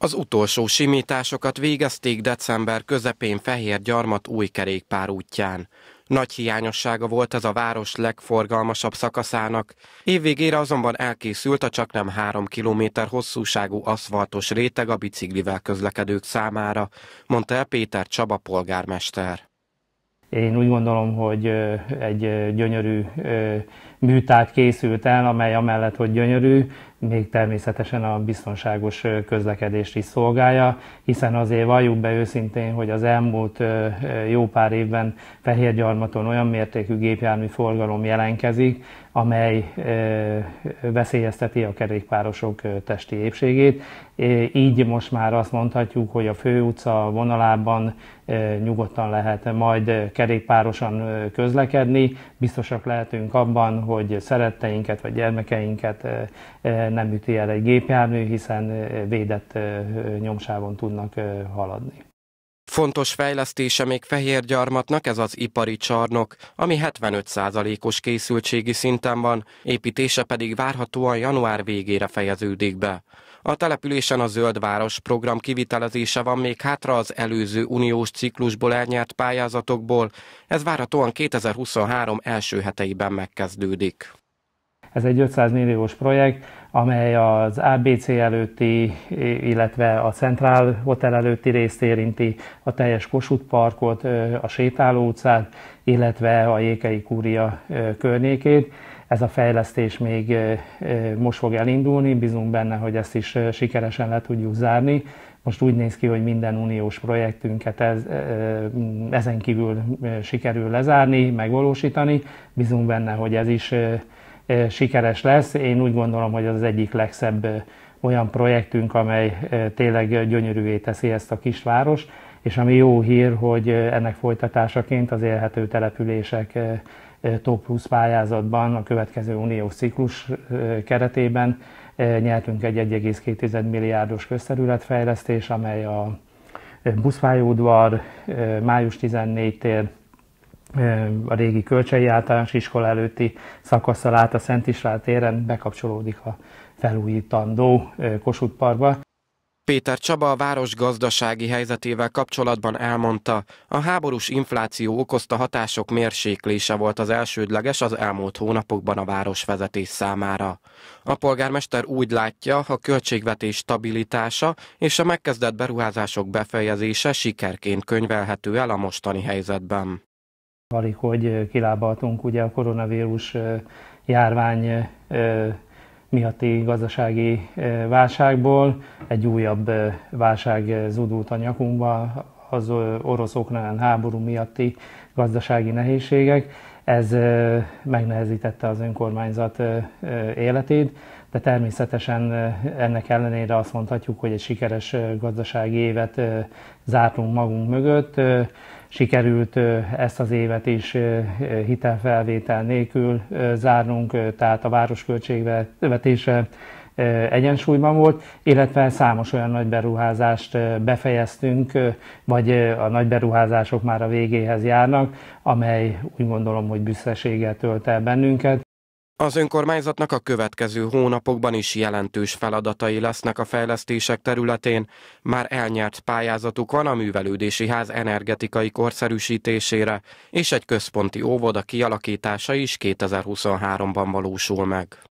Az utolsó simításokat végezték december közepén Fehér Gyarmat új kerékpár útján. Nagy hiányossága volt ez a város legforgalmasabb szakaszának, évvégére azonban elkészült a csaknem három kilométer hosszúságú aszfaltos réteg a biciklivel közlekedők számára, mondta el Péter Csaba polgármester. Én úgy gondolom, hogy egy gyönyörű műtárgy készült el, amely amellett, hogy gyönyörű, még természetesen a biztonságos közlekedést is szolgálja, hiszen azért valljuk be őszintén, hogy az elmúlt jó pár évben Fehérgyarmaton olyan mértékű gépjármű forgalom jelenkezik, amely veszélyezteti a kerékpárosok testi épségét. Így most már azt mondhatjuk, hogy a főutca vonalában nyugodtan lehet majd kerékpárosan közlekedni. Biztosak lehetünk abban, hogy szeretteinket vagy gyermekeinket nem üti el egy gépjármű, hiszen védett nyomsávon tudnak haladni. Fontos fejlesztése még fehér Gyarmatnak ez az ipari csarnok, ami 75%-os készültségi szinten van, építése pedig várhatóan január végére fejeződik be. A településen a Zöld Város program kivitelezése van még hátra az előző uniós ciklusból elnyert pályázatokból, ez várhatóan 2023 első heteiben megkezdődik. Ez egy 500 milliós projekt, amely az ABC előtti, illetve a Centrál Hotel előtti részt érinti, a teljes Kossuth Parkot, a Sétáló utcát, illetve a Jékei Kúria környékét. Ez a fejlesztés még most fog elindulni, bízunk benne, hogy ezt is sikeresen le tudjuk zárni. Most úgy néz ki, hogy minden uniós projektünket ez, ezen kívül sikerül lezárni, megvalósítani. Bízunk benne, hogy ez is sikeres lesz. Én úgy gondolom, hogy az egyik legszebb olyan projektünk, amely tényleg gyönyörűvé teszi ezt a kisváros, és ami jó hír, hogy ennek folytatásaként az élhető települések Top Plus pályázatban a következő uniós ciklus keretében nyertünk egy 1,2 milliárdos közterületfejlesztés, amely a buszfájódvar, május 14 tér, a régi Kölcsei Általános Iskola előtti szakaszsal át a Szent István téren bekapcsolódik a felújítandó Kossuth Parkba. Péter Csaba a város gazdasági helyzetével kapcsolatban elmondta, a háborús infláció okozta hatások mérséklése volt az elsődleges az elmúlt hónapokban a városvezetés számára. A polgármester úgy látja, a költségvetés stabilitása és a megkezdett beruházások befejezése sikerként könyvelhető el a mostani helyzetben. Alig, hogy kilábaltunk ugye a koronavírus járvány miatti gazdasági válságból. Egy újabb válság zúdult a nyakunkba, az orosz háború miatti gazdasági nehézségek. Ez megnehezítette az önkormányzat életét, de természetesen ennek ellenére azt mondhatjuk, hogy egy sikeres gazdasági évet zártunk magunk mögött sikerült ezt az évet is hitelfelvétel nélkül zárnunk, tehát a városköltségvetése egyensúlyban volt, illetve számos olyan nagy beruházást befejeztünk, vagy a nagy beruházások már a végéhez járnak, amely úgy gondolom, hogy büszkeséggel tölt el bennünket. Az önkormányzatnak a következő hónapokban is jelentős feladatai lesznek a fejlesztések területén. Már elnyert pályázatuk van a művelődési ház energetikai korszerűsítésére, és egy központi óvoda kialakítása is 2023-ban valósul meg.